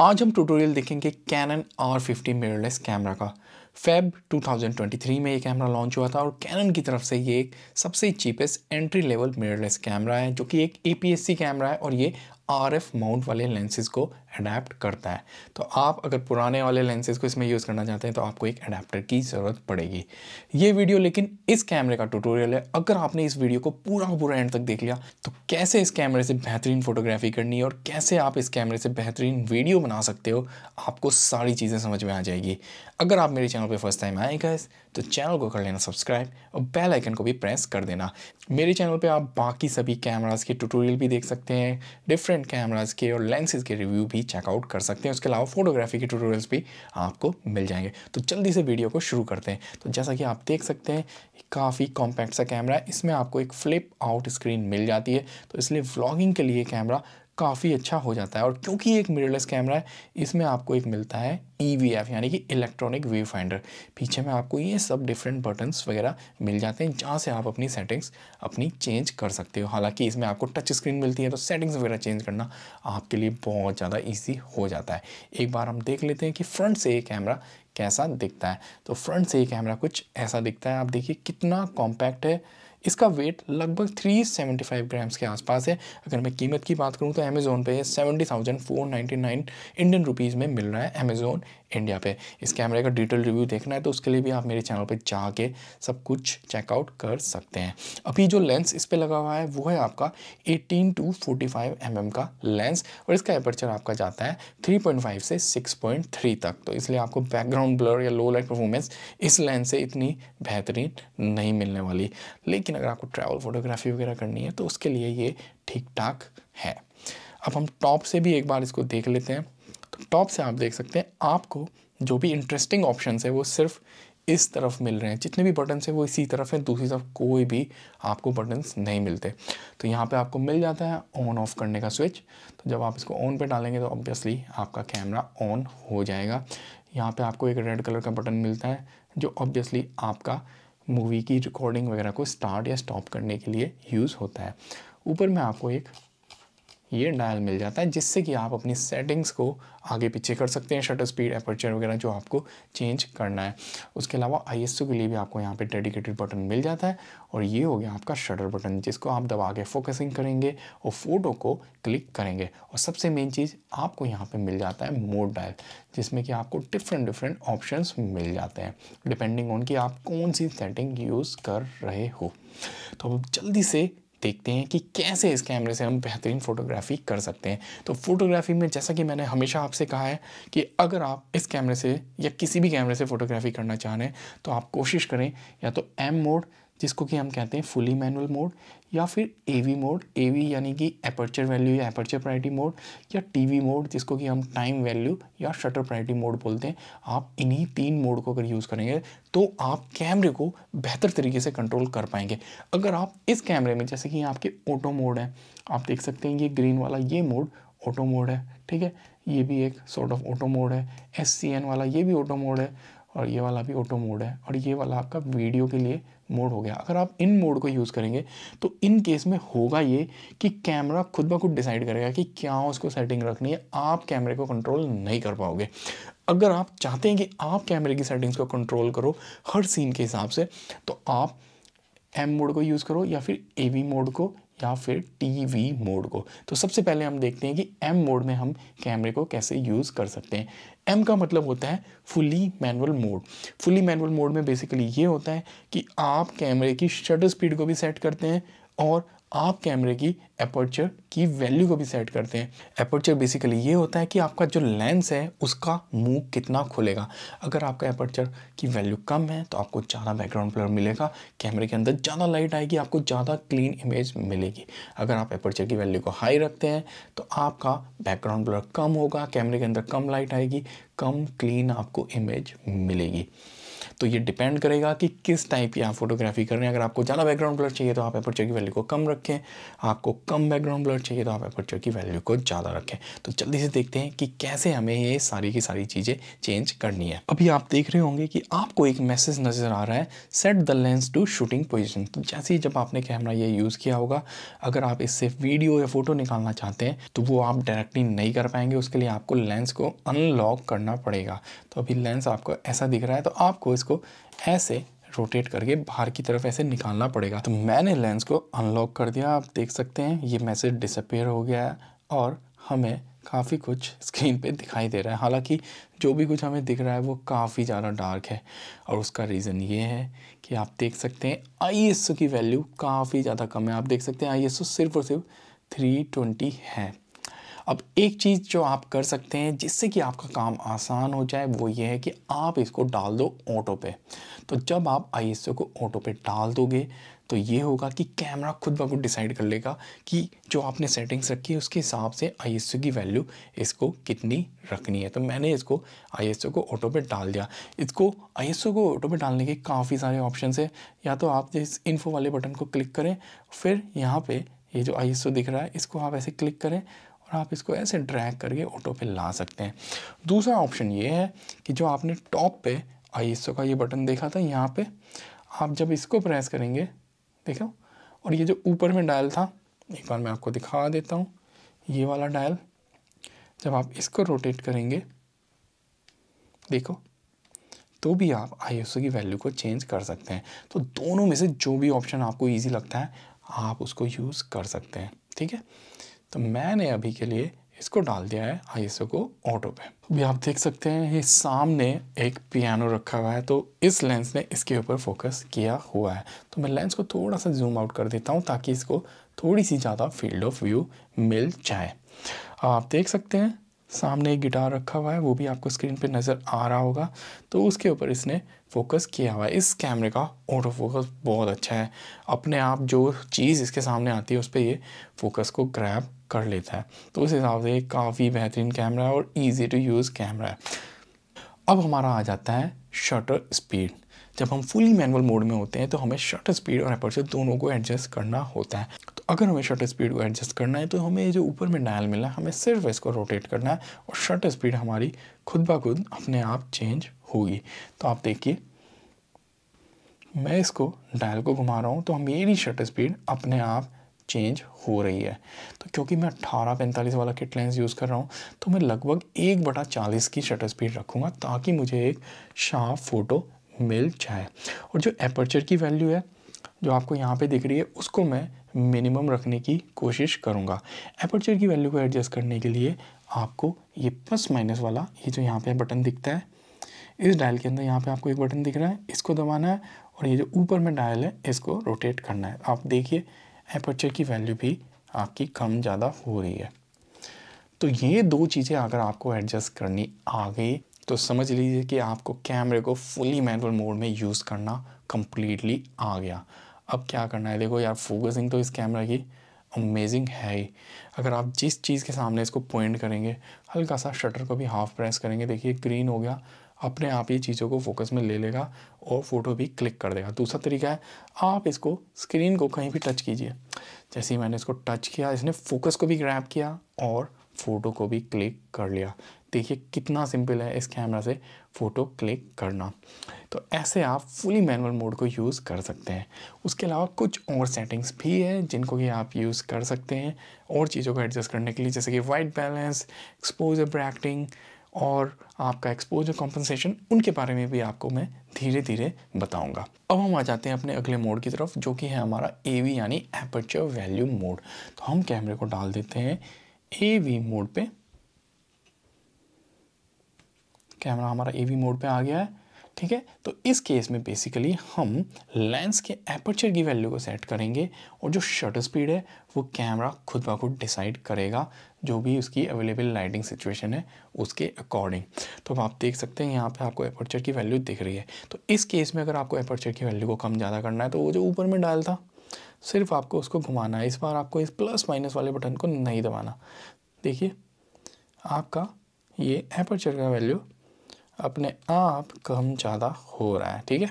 आज हम ट्यूटोरियल देखेंगे Canon R fifty mirrorless camera का फेब 2023 में ये कैमरा लॉन्च हुआ था और कैनन की तरफ से ये एक सबसे cheapest entry level mirrorless camera है जो कि एक ए कैमरा है और ये आर एफ माउंट वाले लेंसेज को अडेप्ट करता है तो आप अगर पुराने वाले लेंसेज को इसमें यूज़ करना चाहते हैं तो आपको एक अडेप्टर की ज़रूरत पड़ेगी ये वीडियो लेकिन इस कैमरे का ट्यूटोरियल है अगर आपने इस वीडियो को पूरा पूरा एंड तक देख लिया तो कैसे इस कैमरे से बेहतरीन फोटोग्राफी करनी है और कैसे आप इस कैमरे से बेहतरीन वीडियो बना सकते हो आपको सारी चीज़ें समझ में आ जाएगी अगर आप मेरे चैनल चैनल पे फर्स्ट टाइम आए गाइस तो चैनल को कर लेना सब्सक्राइब और बेल आइकन को भी प्रेस कर देना मेरे चैनल पे आप बाकी सभी कैमरास के ट्यूटोरियल भी देख सकते हैं डिफरेंट कैमरास के और लेंसेज के रिव्यू भी चेकआउट कर सकते हैं उसके अलावा फोटोग्राफी के ट्यूटोरियल्स भी आपको मिल जाएंगे तो जल्दी से वीडियो को शुरू करते हैं तो जैसा कि आप देख सकते हैं काफ़ी कॉम्पैक्ट सा कैमरा है इसमें आपको एक फ्लिप आउट स्क्रीन मिल जाती है तो इसलिए व्लॉगिंग के लिए कैमरा काफ़ी अच्छा हो जाता है और क्योंकि एक मिररलेस कैमरा है इसमें आपको एक मिलता है ई e यानी कि इलेक्ट्रॉनिक वेव फाइंडर पीछे में आपको ये सब डिफरेंट बटन्स वगैरह मिल जाते हैं जहाँ से आप अपनी सेटिंग्स अपनी चेंज कर सकते हो हालांकि इसमें आपको टच स्क्रीन मिलती है तो सेटिंग्स वगैरह चेंज करना आपके लिए बहुत ज़्यादा ईजी हो जाता है एक बार हम देख लेते हैं कि फ्रंट से ये कैमरा कैसा दिखता है तो फ्रंट से ये कैमरा कुछ ऐसा दिखता है आप देखिए कितना कॉम्पैक्ट है इसका वेट लगभग 375 ग्राम्स के आसपास है अगर मैं कीमत की बात करूँ तो अमेज़ोन पे seventy thousand four ninety nine Indian rupees में मिल रहा है अमेज़ोन इंडिया पे इस कैमरे का डिटेल रिव्यू देखना है तो उसके लिए भी आप मेरे चैनल पर जाके सब कुछ चेकआउट कर सकते हैं अभी जो लेंस इस पर लगा हुआ है वो है आपका eighteen to forty five M M का लेंस और इसका एपर्चर आपका जाता है थ्री पॉइंट फाइव से सिक्स पॉइंट थ्री तक तो इसलिए आपको बैकग्राउंड ब्लर या लो लाइट परफॉर्मेंस इस लेंस से इतनी बेहतरीन नहीं मिलने वाली लेकिन अगर आपको ट्रैवल फोटोग्राफी वगैरह करनी है तो उसके लिए ये ठीक ठाक है अब हम टॉप से भी एक बार इसको देख लेते हैं टॉप से आप देख सकते हैं आपको जो भी इंटरेस्टिंग ऑप्शन है वो सिर्फ इस तरफ मिल रहे हैं जितने भी बटन्स हैं वो इसी तरफ हैं दूसरी तरफ कोई भी आपको बटन्स नहीं मिलते तो यहाँ पे आपको मिल जाता है ऑन ऑफ करने का स्विच तो जब आप इसको ऑन पे डालेंगे तो ऑब्वियसली आपका कैमरा ऑन हो जाएगा यहाँ पे आपको एक रेड कलर का बटन मिलता है जो ऑब्वियसली आपका मूवी की रिकॉर्डिंग वगैरह को स्टार्ट या स्टॉप करने के लिए यूज़ होता है ऊपर मैं आपको एक ये डायल मिल जाता है जिससे कि आप अपनी सेटिंग्स को आगे पीछे कर सकते हैं शटर स्पीड एपर्चर वगैरह जो आपको चेंज करना है उसके अलावा आई के लिए भी आपको यहाँ पे डेडिकेटेड बटन मिल जाता है और ये हो गया आपका शटर बटन जिसको आप दबा के फोकसिंग करेंगे और फ़ोटो को क्लिक करेंगे और सबसे मेन चीज़ आपको यहाँ पर मिल जाता है मोड डायल जिसमें कि आपको डिफरेंट डिफरेंट ऑप्शन मिल जाते हैं डिपेंडिंग ऑन कि आप कौन सी सेटिंग यूज़ कर रहे हो तो अब जल्दी से देखते हैं कि कैसे इस कैमरे से हम बेहतरीन फ़ोटोग्राफी कर सकते हैं तो फोटोग्राफी में जैसा कि मैंने हमेशा आपसे कहा है कि अगर आप इस कैमरे से या किसी भी कैमरे से फ़ोटोग्राफी करना चाह रहे हैं तो आप कोशिश करें या तो एम मोड जिसको कि हम कहते हैं फुली मैनुअल मोड या फिर एवी मोड एवी यानी कि एपर्चर वैल्यू या एपर्चर प्रायरिटी मोड या टीवी मोड जिसको कि हम टाइम वैल्यू या शटर प्रायरिटी मोड बोलते हैं आप इन्हीं तीन मोड को अगर यूज़ करेंगे तो आप कैमरे को बेहतर तरीके से कंट्रोल कर पाएंगे अगर आप इस कैमरे में जैसे कि आपके ऑटो मोड है आप देख सकते हैं ये ग्रीन वाला ये मोड ऑटो मोड है ठीक है ये भी एक सॉर्ट ऑफ ऑटो मोड है एस वाला ये भी ऑटो मोड है और ये वाला भी ऑटो मोड है और ये वाला आपका वीडियो के लिए मोड हो गया अगर आप इन मोड को यूज़ करेंगे तो इन केस में होगा ये कि कैमरा खुद ब खुद डिसाइड करेगा कि क्या उसको सेटिंग रखनी है आप कैमरे को कंट्रोल नहीं कर पाओगे अगर आप चाहते हैं कि आप कैमरे की सेटिंग्स को कंट्रोल करो हर सीन के हिसाब से तो आप एम मोड को यूज़ करो या फिर ए वी मोड को या फिर टी वी मोड को तो सबसे पहले हम देखते हैं कि एम मोड में हम कैमरे को कैसे यूज़ कर सकते हैं एम का मतलब होता है fully manual mode fully manual mode में बेसिकली ये होता है कि आप कैमरे की शटर स्पीड को भी सेट करते हैं और आप कैमरे की अपर्चर की वैल्यू को भी सेट करते हैं अपर्चर बेसिकली ये होता है कि आपका जो लेंस है उसका मुंह कितना खुलेगा अगर आपका अपर्चर की वैल्यू कम है तो आपको ज़्यादा बैकग्राउंड ब्लर मिलेगा कैमरे के अंदर ज़्यादा लाइट आएगी आपको ज़्यादा क्लीन इमेज मिलेगी अगर आप अपर्चर की वैल्यू को हाई रखते हैं तो आपका बैकग्राउंड ब्लर कम होगा कैमरे के अंदर कम लाइट आएगी कम क्लीन आपको इमेज मिलेगी तो ये डिपेंड करेगा कि किस टाइप की आप फोटोग्राफी कर रहे हैं अगर आपको ज़्यादा बैकग्राउंड ब्लर चाहिए तो आप एपर्चर की वैल्यू को कम रखें आपको कम बैकग्राउंड ब्लर चाहिए तो आप एपर्चर की वैल्यू को ज़्यादा रखें तो जल्दी से देखते हैं कि कैसे हमें ये सारी की सारी चीज़ें चेंज करनी है अभी आप देख रहे होंगे कि आपको एक मैसेज नज़र आ रहा है set the lens to shooting position तो जैसे ही जब आपने कैमरा ये यूज़ किया होगा अगर आप इससे वीडियो या फोटो निकालना चाहते हैं तो वो आप डायरेक्टली नहीं कर पाएंगे उसके लिए आपको लेंस को अनलॉक करना पड़ेगा तो अभी लेंस आपको ऐसा दिख रहा है तो आपको इसको ऐसे रोटेट करके बाहर की तरफ ऐसे निकालना पड़ेगा तो मैंने लेंस को अनलॉक कर दिया आप देख सकते हैं ये मैसेज डिसअपेयर हो गया है और हमें काफ़ी कुछ स्क्रीन पे दिखाई दे रहा है हालांकि जो भी कुछ हमें दिख रहा है वो काफ़ी ज़्यादा डार्क है और उसका रीज़न ये है कि आप देख सकते हैं आई की वैल्यू काफ़ी ज़्यादा कम है आप देख सकते हैं आई सिर्फ और सिर्फ थ्री है अब एक चीज़ जो आप कर सकते हैं जिससे कि आपका काम आसान हो जाए वो ये है कि आप इसको डाल दो ऑटो पे तो जब आप आई को ऑटो पे डाल दोगे तो ये होगा कि कैमरा खुद ब खुद डिसाइड कर लेगा कि जो आपने सेटिंग्स रखी है उसके हिसाब से आई की वैल्यू इसको कितनी रखनी है तो मैंने इसको आई को ऑटो पे डाल दिया इसको आई को ऑटो पे डालने के काफ़ी सारे ऑप्शन है या तो आप इस इन्फो वाले बटन को क्लिक करें फिर यहाँ पर ये जो आई दिख रहा है इसको आप ऐसे क्लिक करें और आप इसको ऐसे ड्रैग करके ऑटो पे ला सकते हैं दूसरा ऑप्शन ये है कि जो आपने टॉप पे आई का ये बटन देखा था यहाँ पे आप जब इसको प्रेस करेंगे देखो और ये जो ऊपर में डायल था एक बार मैं आपको दिखा देता हूँ ये वाला डायल जब आप इसको रोटेट करेंगे देखो तो भी आप आई की वैल्यू को चेंज कर सकते हैं तो दोनों में से जो भी ऑप्शन आपको ईजी लगता है आप उसको यूज़ कर सकते हैं ठीक है तो मैंने अभी के लिए इसको डाल दिया है आई को ऑटो पे अभी आप देख सकते हैं ये सामने एक पियानो रखा हुआ है तो इस लेंस ने इसके ऊपर फोकस किया हुआ है तो मैं लेंस को थोड़ा सा जूम आउट कर देता हूँ ताकि इसको थोड़ी सी ज़्यादा फील्ड ऑफ व्यू मिल जाए आप देख सकते हैं सामने एक गिटार रखा हुआ है वो भी आपको स्क्रीन पे नज़र आ रहा होगा तो उसके ऊपर इसने फोकस किया हुआ है इस कैमरे का ऑटो फोकस बहुत अच्छा है अपने आप जो चीज़ इसके सामने आती है उस पर ये फोकस को ग्रैब कर लेता है तो उस हिसाब से काफ़ी बेहतरीन कैमरा है और ईजी टू यूज़ कैमरा है अब हमारा आ जाता है शटर स्पीड जब हम फुली मैनुअल मोड में होते हैं तो हमें शटर स्पीड और एपर्चर दोनों को एडजस्ट करना होता है तो अगर हमें शटर स्पीड को एडजस्ट करना है तो हमें जो ऊपर में डायल मिला है हमें सिर्फ इसको रोटेट करना है और शटर स्पीड हमारी खुद ब खुद अपने आप चेंज होगी तो आप देखिए मैं इसको डायल को घुमा रहा हूँ तो मेरी शटर स्पीड अपने आप चेंज हो रही है तो क्योंकि मैं अट्ठारह पैंतालीस वाला किट लेंस यूज़ कर रहा हूँ तो मैं लगभग एक बटा चालीस की शटर स्पीड रखूँगा ताकि मुझे एक शार्प फ़ोटो मिल जाए और जो एपर्चर की वैल्यू है जो आपको यहाँ पे दिख रही है उसको मैं मिनिमम रखने की कोशिश करूँगा एपर्चर की वैल्यू को एडजस्ट करने के लिए आपको ये प्लस माइनस वाला ये जो यहाँ पे बटन दिखता है इस डायल के अंदर यहाँ पे आपको एक बटन दिख रहा है इसको दबाना है और ये जो ऊपर में डायल है इसको रोटेट करना है आप देखिए एपर्चर की वैल्यू भी आपकी कम ज़्यादा हो रही है तो ये दो चीज़ें अगर आपको एडजस्ट करनी आ गई तो समझ लीजिए कि आपको कैमरे को फुली मैनुअल मोड में यूज़ करना कम्प्लीटली आ गया अब क्या करना है देखो यार फोकसिंग तो इस कैमरा की अमेजिंग है ही अगर आप जिस चीज़ के सामने इसको पॉइंट करेंगे हल्का सा शटर को भी हाफ प्रेस करेंगे देखिए ग्रीन हो गया अपने आप ही चीज़ों को फोकस में ले लेगा और फ़ोटो भी क्लिक कर देगा दूसरा तरीका है आप इसको स्क्रीन को कहीं भी टच कीजिए जैसे ही मैंने इसको टच किया इसने फोकस को भी ग्रैप किया और फ़ोटो को भी क्लिक कर लिया देखिए कितना सिंपल है इस कैमरा से फ़ोटो क्लिक करना तो ऐसे आप फुली मैनुअल मोड को यूज़ कर सकते हैं उसके अलावा कुछ और सेटिंग्स भी है जिनको कि आप यूज़ कर सकते हैं और चीज़ों को एडजस्ट करने के लिए जैसे कि वाइट बैलेंस एक्सपोजर ब्रैक्टिंग और आपका एक्सपोजर कॉम्पनसेशन उनके बारे में भी आपको मैं धीरे धीरे बताऊंगा अब हम आ जाते हैं अपने अगले मोड की तरफ जो कि है हमारा ए वी यानी एपर्चर वैल्यू मोड तो हम कैमरे को डाल देते हैं ए वी मोड पे कैमरा हमारा ए वी मोड पे आ गया है ठीक है तो इस केस में बेसिकली हम लेंस के एपर्चर की वैल्यू को सेट करेंगे और जो शटर स्पीड है वो कैमरा खुद ब खुद डिसाइड करेगा जो भी उसकी अवेलेबल लाइटिंग सिचुएशन है उसके अकॉर्डिंग तो आप देख सकते हैं यहाँ पे आपको एपर्चर की वैल्यू दिख रही है तो इस केस में अगर आपको एपर्चर की वैल्यू को कम ज़्यादा करना है तो वो जो ऊपर में डाल था सिर्फ आपको उसको घुमाना है इस बार आपको इस प्लस माइनस वाले बटन को नहीं दबाना देखिए आपका ये एपर्चर का वैल्यू अपने आप कम ज़्यादा हो रहा है ठीक है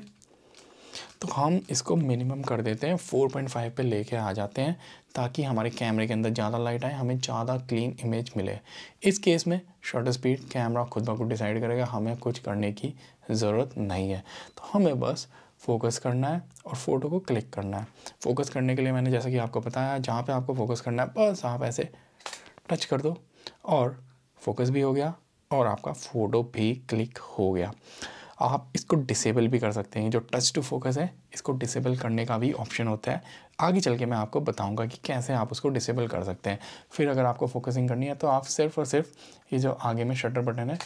तो हम इसको मिनिमम कर देते हैं 4.5 पे लेके आ जाते हैं ताकि हमारे कैमरे के अंदर ज़्यादा लाइट आए हमें ज़्यादा क्लीन इमेज मिले इस केस में शटर स्पीड कैमरा खुद ब खुद डिसाइड करेगा हमें कुछ करने की ज़रूरत नहीं है तो हमें बस फोकस करना है और फ़ोटो को क्लिक करना है फोकस करने के लिए मैंने जैसा कि आपको बताया जहाँ पर आपको फोकस करना है बस आप ऐसे टच कर दो और फोकस भी हो गया और आपका फ़ोटो भी क्लिक हो गया आप इसको डिसेबल भी कर सकते हैं जो टच टू फोकस है इसको डिसेबल करने का भी ऑप्शन होता है आगे चल के मैं आपको बताऊंगा कि कैसे आप उसको डिसेबल कर सकते हैं फिर अगर आपको फोकसिंग करनी है तो आप सिर्फ और सिर्फ ये जो आगे में शटर बटन है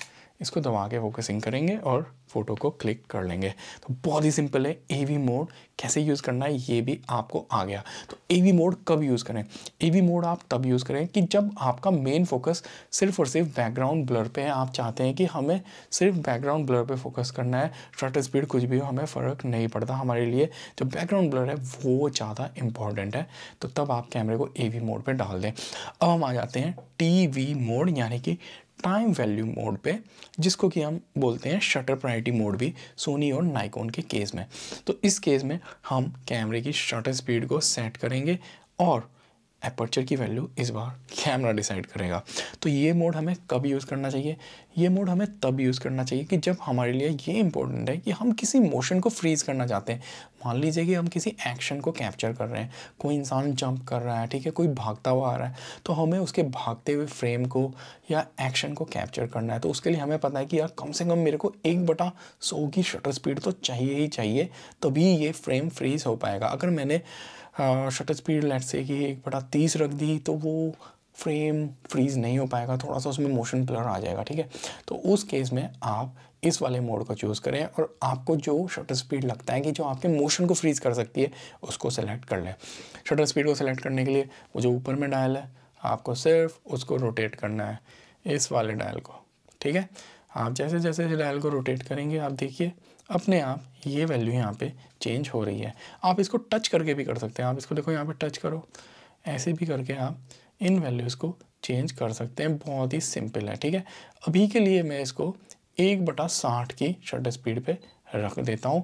इसको दबा के फोकसिंग करेंगे और फ़ोटो को क्लिक कर लेंगे तो बहुत ही सिंपल है ए मोड कैसे यूज़ करना है ये भी आपको आ गया तो ए मोड कब यूज़ करें ए मोड आप तब यूज़ करें कि जब आपका मेन फोकस सिर्फ और सिर्फ बैकग्राउंड ब्लर पे है आप चाहते हैं कि हमें सिर्फ बैकग्राउंड ब्लर पे फोकस करना है शटर स्पीड कुछ भी हो हमें फ़र्क नहीं पड़ता हमारे लिए जो बैकग्राउंड ब्लर है वो ज़्यादा इंपॉर्टेंट है तो तब आप कैमरे को ए मोड पर डाल दें अब हम आ जाते हैं टी मोड यानी कि टाइम वैल्यू मोड पे जिसको कि हम बोलते हैं शटर प्रायरिटी मोड भी सोनी और नाइकोन के केस में तो इस केस में हम कैमरे की शटर स्पीड को सेट करेंगे और अपर्चर की वैल्यू इस बार कैमरा डिसाइड करेगा तो ये मोड हमें कब यूज़ करना चाहिए ये मोड हमें तब यूज़ करना चाहिए कि जब हमारे लिए ये इंपॉर्टेंट है कि हम किसी मोशन को फ्रीज करना चाहते हैं मान लीजिए कि हम किसी एक्शन को कैप्चर कर रहे हैं कोई इंसान जंप कर रहा है ठीक है कोई भागता हुआ आ रहा है तो हमें उसके भागते हुए फ्रेम को या एक्शन को कैप्चर करना है तो उसके लिए हमें पता है कि यार कम से कम मेरे को एक बटा सौ की शटर स्पीड तो चाहिए ही चाहिए तभी ये फ्रेम फ्रीज हो पाएगा अगर मैंने शटर स्पीड लेट से कि एक बटा तीस रख दी तो वो फ्रेम फ्रीज नहीं हो पाएगा थोड़ा सा उसमें मोशन ब्लर आ जाएगा ठीक है तो उस केस में आप इस वाले मोड को चूज़ करें और आपको जो शटर स्पीड लगता है कि जो आपके मोशन को फ्रीज कर सकती है उसको सेलेक्ट कर लें शटर स्पीड को सेलेक्ट करने के लिए वो जो ऊपर में डायल है आपको सिर्फ उसको रोटेट करना है इस वाले डायल को ठीक है आप जैसे जैसे डायल को रोटेट करेंगे आप देखिए अपने आप ये वैल्यू यहाँ पे चेंज हो रही है आप इसको टच करके भी कर सकते हैं आप इसको देखो यहाँ पे टच करो ऐसे भी करके आप इन वैल्यूज़ को चेंज कर सकते हैं बहुत ही सिंपल है ठीक है अभी के लिए मैं इसको एक बटा साठ की शटर स्पीड पे रख देता हूँ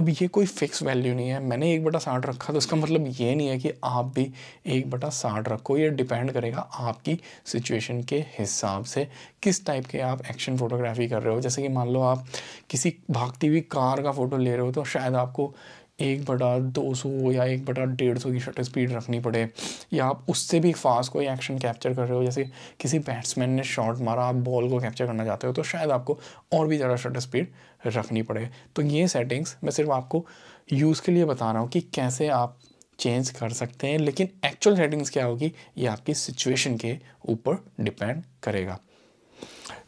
अब ये कोई फ़िक्स वैल्यू नहीं है मैंने एक बटा साठ रखा तो इसका मतलब ये नहीं है कि आप भी एक बटा साठ रखो ये डिपेंड करेगा आपकी सिचुएशन के हिसाब से किस टाइप के आप एक्शन फ़ोटोग्राफी कर रहे हो जैसे कि मान लो आप किसी भागती हुई कार का फ़ोटो ले रहे हो तो शायद आपको एक बटा दो सौ या एक बटा डेढ़ सौ की शटर स्पीड रखनी पड़े या आप उससे भी फास्ट कोई एक्शन कैप्चर कर रहे हो जैसे किसी बैट्समैन ने शॉट मारा आप बॉल को कैप्चर करना चाहते हो तो शायद आपको और भी ज़्यादा शटर स्पीड रखनी पड़े तो ये सेटिंग्स मैं सिर्फ आपको यूज़ के लिए बता रहा हूँ कि कैसे आप चेंज कर सकते हैं लेकिन एक्चुअल सेटिंग्स क्या होगी ये आपकी सिचुएशन के ऊपर डिपेंड करेगा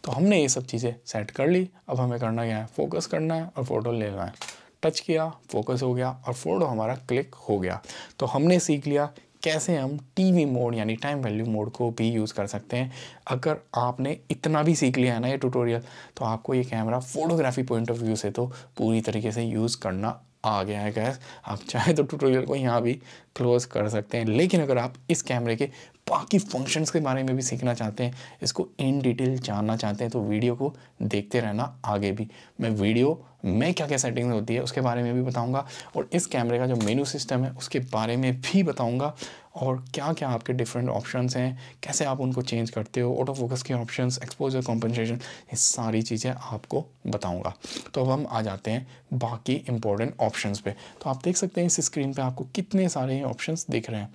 तो हमने ये सब चीज़ें सेट कर ली अब हमें करना क्या है फोकस करना है और फ़ोटो लेना है टच किया फोकस हो गया और फोटो हमारा क्लिक हो गया तो हमने सीख लिया कैसे हम टीवी मोड यानी टाइम वैल्यू मोड को भी यूज़ कर सकते हैं अगर आपने इतना भी सीख लिया है ना ये ट्यूटोरियल तो आपको ये camera photography point of view से तो पूरी तरीके से यूज़ करना आ गया है गैस आप चाहे तो ट्यूटोरियल को यहाँ भी क्लोज कर सकते हैं लेकिन अगर आप इस कैमरे के बाकी फंक्शंस के बारे में भी सीखना चाहते हैं इसको इन डिटेल जानना चाहते हैं तो वीडियो को देखते रहना आगे भी मैं वीडियो में क्या क्या सेटिंग्स होती है उसके बारे में भी बताऊँगा और इस कैमरे का जो मेनू सिस्टम है उसके बारे में भी बताऊँगा और क्या क्या आपके डिफरेंट ऑप्शंस हैं कैसे आप उनको चेंज करते हो ऑटो फोकस के ऑप्शंस एक्सपोजर कॉम्पनसेशन ये सारी चीज़ें आपको बताऊंगा तो अब हम आ जाते हैं बाकी इंपॉर्टेंट ऑप्शंस पे तो आप देख सकते हैं इस स्क्रीन पे आपको कितने सारे ऑप्शंस दिख रहे हैं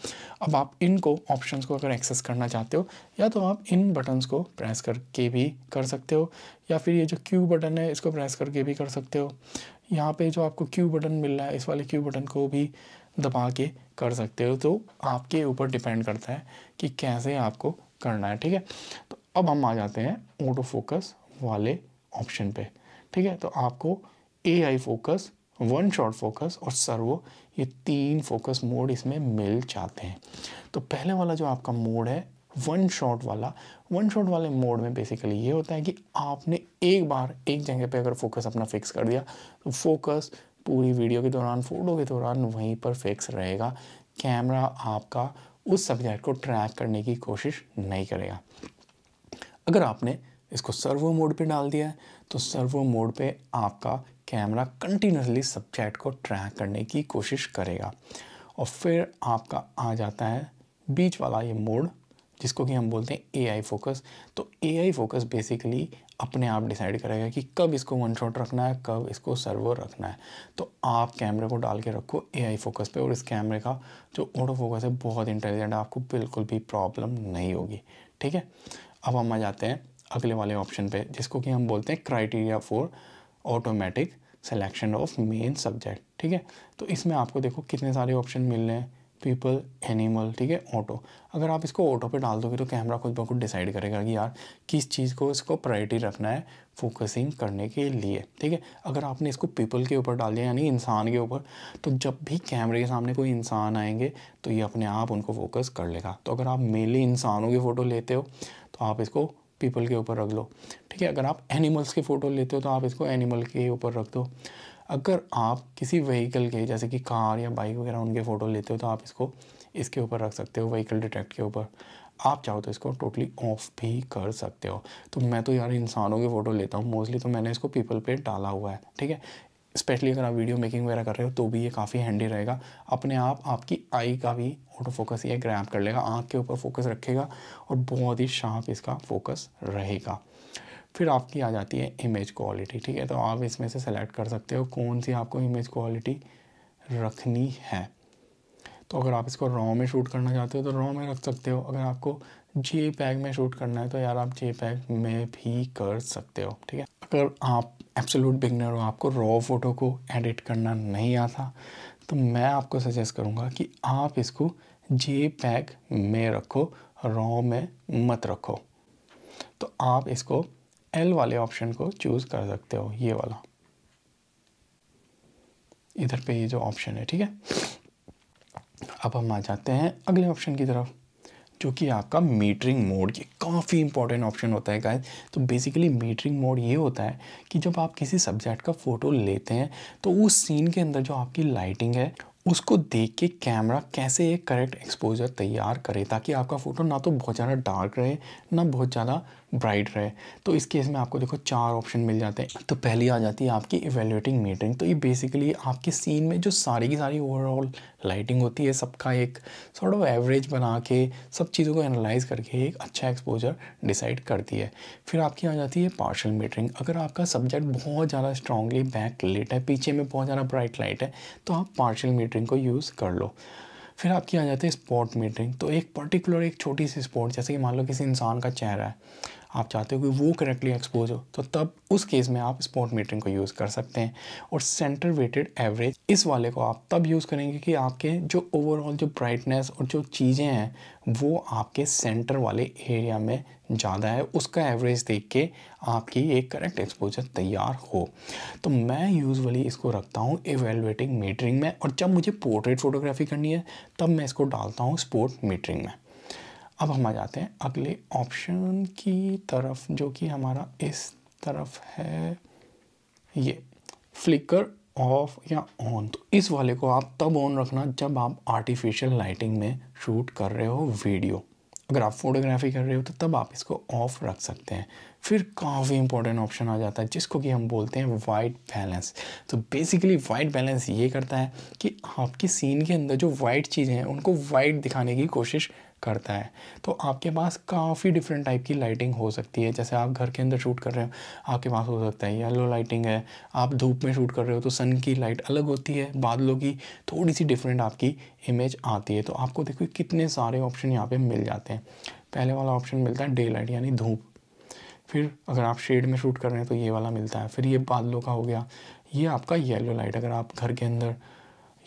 अब आप इनको ऑप्शंस को अगर एक्सेस करना चाहते हो या तो आप इन बटन्स को प्रेस करके भी कर सकते हो या फिर ये जो क्यू बटन है इसको प्रेस करके भी कर सकते हो यहाँ पे जो आपको क्यू बटन मिल रहा है इस वाले क्यू बटन को भी दबा के कर सकते हो तो आपके ऊपर डिपेंड करता है कि कैसे आपको करना है ठीक है तो अब हम आ जाते हैं ऑटो फोकस वाले ऑप्शन पे ठीक है तो आपको A I focus one shot focus और सर्वो ये तीन फोकस मोड इसमें मिल जाते हैं तो पहले वाला जो आपका मोड है वन शॉट वाला वन शॉट वाले मोड में बेसिकली ये होता है कि आपने एक बार एक जगह पे अगर फोकस अपना फिक्स कर दिया तो फोकस पूरी वीडियो के दौरान फ़ोटो के दौरान वहीं पर फिक्स रहेगा कैमरा आपका उस सब्जेक्ट को ट्रैक करने की कोशिश नहीं करेगा अगर आपने इसको सर्वो मोड पे डाल दिया है तो सर्वो मोड पे आपका कैमरा कंटिन्यूसली सब्जेक्ट को ट्रैक करने की कोशिश करेगा और फिर आपका आ जाता है बीच वाला ये मोड जिसको कि हम बोलते हैं ए आई फोकस तो ए आई फोकस बेसिकली अपने आप डिसाइड करेगा कि कब इसको वन शॉट रखना है कब इसको सर्वो रखना है तो आप कैमरे को डाल के रखो ए आई फोकस पे और इस कैमरे का जो ऑटो फोकस है बहुत इंटेलिजेंट है आपको बिल्कुल भी प्रॉब्लम नहीं होगी ठीक है अब हम आ जाते हैं अगले वाले ऑप्शन पर जिसको कि हम बोलते हैं criteria for automatic selection of main subject ठीक है तो इसमें आपको देखो कितने सारे ऑप्शन मिल रहे हैं पीपल एनिमल ठीक है ऑटो अगर आप इसको ऑटो पे डाल दोगे तो कैमरा खुद ब खुद डिसाइड करेगा कि यार किस चीज़ को इसको प्रायोरिटी रखना है फोकसिंग करने के लिए ठीक है अगर आपने इसको पीपल के ऊपर डाल दिया यानी इंसान के ऊपर तो जब भी कैमरे के सामने कोई इंसान आएंगे तो ये अपने आप उनको फोकस कर लेगा तो अगर आप मेनली इंसानों की फ़ोटो लेते हो तो आप इसको पीपल के ऊपर रख लो ठीक है अगर आप एनिमल्स की फ़ोटो लेते हो तो आप इसको एनिमल के ऊपर रख दो अगर आप किसी व्हीकल के जैसे कि कार या बाइक वगैरह उनके फ़ोटो लेते हो तो आप इसको इसके ऊपर रख सकते हो व्हीकल डिटेक्ट के ऊपर आप चाहो तो इसको टोटली ऑफ भी कर सकते हो तो मैं तो यार इंसानों के फ़ोटो लेता हूँ मोस्टली तो मैंने इसको पीपल पे डाला हुआ है ठीक है स्पेशली अगर आप वीडियो मेकिंग वगैरह कर रहे हो तो भी ये काफ़ी हैंडी रहेगा अपने आप आपकी आई का भी ऑटो फोकस ये ग्रैप कर लेगा आँख के ऊपर फोकस रखेगा और बहुत ही शार्प इसका फोकस रहेगा फिर आपकी आ जाती है इमेज क्वालिटी ठीक है तो आप इसमें से सेलेक्ट कर सकते हो कौन सी आपको इमेज क्वालिटी रखनी है तो अगर आप इसको रॉ में शूट करना चाहते हो तो रॉ में रख सकते हो अगर आपको जे पैग में शूट करना है तो यार आप जे पैग में भी कर सकते हो ठीक है अगर आप एब्सोलूट बिगनर हो आपको रॉ फोटो को एडिट करना नहीं आता तो मैं आपको सजेस्ट करूँगा कि आप इसको जे पैग में रखो रॉ में मत रखो तो आप इसको एल वाले ऑप्शन को चूज़ कर सकते हो ये वाला इधर पे ये जो ऑप्शन है ठीक है अब हम आ जाते हैं अगले ऑप्शन की तरफ जो कि आपका मीटरिंग मोड ये काफ़ी इंपॉर्टेंट ऑप्शन होता है गाइस तो बेसिकली मीटरिंग मोड ये होता है कि जब आप किसी सब्जेक्ट का फ़ोटो लेते हैं तो उस सीन के अंदर जो आपकी लाइटिंग है उसको देख के कैमरा कैसे एक करेक्ट एक्सपोजर तैयार करे ताकि आपका फ़ोटो ना तो बहुत ज़्यादा डार्क रहे ना बहुत ज़्यादा ब्राइट रहे तो इस केस में आपको देखो चार ऑप्शन मिल जाते हैं तो पहली आ जाती है आपकी इवेल्यूटिंग मीटरिंग तो ये बेसिकली आपके सीन में जो सारी की सारी ओवरऑल लाइटिंग होती है सबका एक सॉर्ट ऑफ एवरेज बना के सब चीज़ों को एनालाइज करके एक अच्छा एक्सपोजर डिसाइड करती है फिर आपकी आ जाती है पार्शल मीटरिंग अगर आपका सब्जेक्ट बहुत ज़्यादा स्ट्रांगली बैक लेट है पीछे में बहुत ज़्यादा ब्राइट लाइट है तो आप पार्शल मीटरिंग को यूज़ कर लो फिर आपकी आ जाती है स्पॉट मीटरिंग तो एक पर्टिकुलर एक छोटी सी स्पॉट जैसे कि मान लो किसी इंसान का चेहरा है आप चाहते हो कि वो करेक्टली एक्सपोज हो तो तब उस केस में आप स्पॉट मीटरिंग को यूज़ कर सकते हैं और सेंटर वेटेड एवरेज इस वाले को आप तब यूज़ करेंगे कि आपके जो ओवरऑल जो ब्राइटनेस और जो चीज़ें हैं वो आपके सेंटर वाले एरिया में ज़्यादा है उसका एवरेज देख के आपकी एक करेक्ट एक्सपोजर तैयार हो तो मैं यूजुअली इसको रखता हूँ एवेलुएटिंग मीटरिंग में और जब मुझे पोर्ट्रेट फोटोग्राफी करनी है तब मैं इसको डालता हूँ स्पोर्ट मीटरिंग में अब हम आ जाते हैं अगले ऑप्शन की तरफ जो कि हमारा इस तरफ है ये फ्लिकर ऑफ या ऑन तो इस वाले को आप तब ऑन रखना जब आप आर्टिफिशियल लाइटिंग में शूट कर रहे हो वीडियो अगर आप फोटोग्राफी कर रहे हो तो तब आप इसको ऑफ रख सकते हैं फिर काफ़ी इंपॉर्टेंट ऑप्शन आ जाता है जिसको कि हम बोलते हैं वाइट बैलेंस तो बेसिकली वाइट बैलेंस ये करता है कि आपकी सीन के अंदर जो वाइट चीज़ें हैं उनको वाइट दिखाने की कोशिश करता है तो आपके पास काफ़ी डिफरेंट टाइप की लाइटिंग हो सकती है जैसे आप घर के अंदर शूट कर रहे हो आपके पास हो सकता है येलो लाइटिंग है आप धूप में शूट कर रहे हो तो सन की लाइट अलग होती है बादलों की थोड़ी सी डिफरेंट आपकी इमेज आती है तो आपको देखो कितने सारे ऑप्शन यहाँ पर मिल जाते हैं पहले वाला ऑप्शन मिलता है डे लाइट यानी धूप फिर अगर आप शेड में शूट कर रहे हैं तो ये वाला मिलता है फिर ये बादलों का हो गया ये आपका येलो लाइट अगर आप घर के अंदर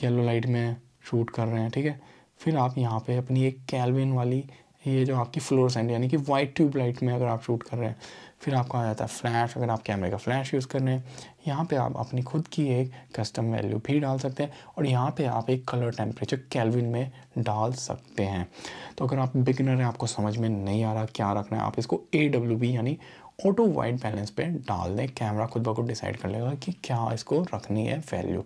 येलो लाइट में शूट कर रहे हैं ठीक है फिर आप यहाँ पे अपनी एक कैलविन वाली ये जो आपकी फ्लोर सेंड यानी कि वाइट ट्यूब लाइट में अगर आप शूट कर रहे हैं फिर आपको आ जाता है फ्लैश अगर आप कैमरे का फ्लैश यूज़ कर रहे हैं यहाँ पे आप अपनी खुद की एक कस्टम वैल्यू भी डाल सकते हैं और यहाँ पे आप एक कलर टेम्परेचर कैलविन में डाल सकते हैं तो अगर आप बिगनर हैं आपको समझ में नहीं आ रहा क्या रखना है आप इसको ए यानी ऑटो वाइट बैलेंस पे डाल दें कैमरा खुद ब खुद डिसाइड कर लेगा कि क्या इसको रखनी है वैल्यू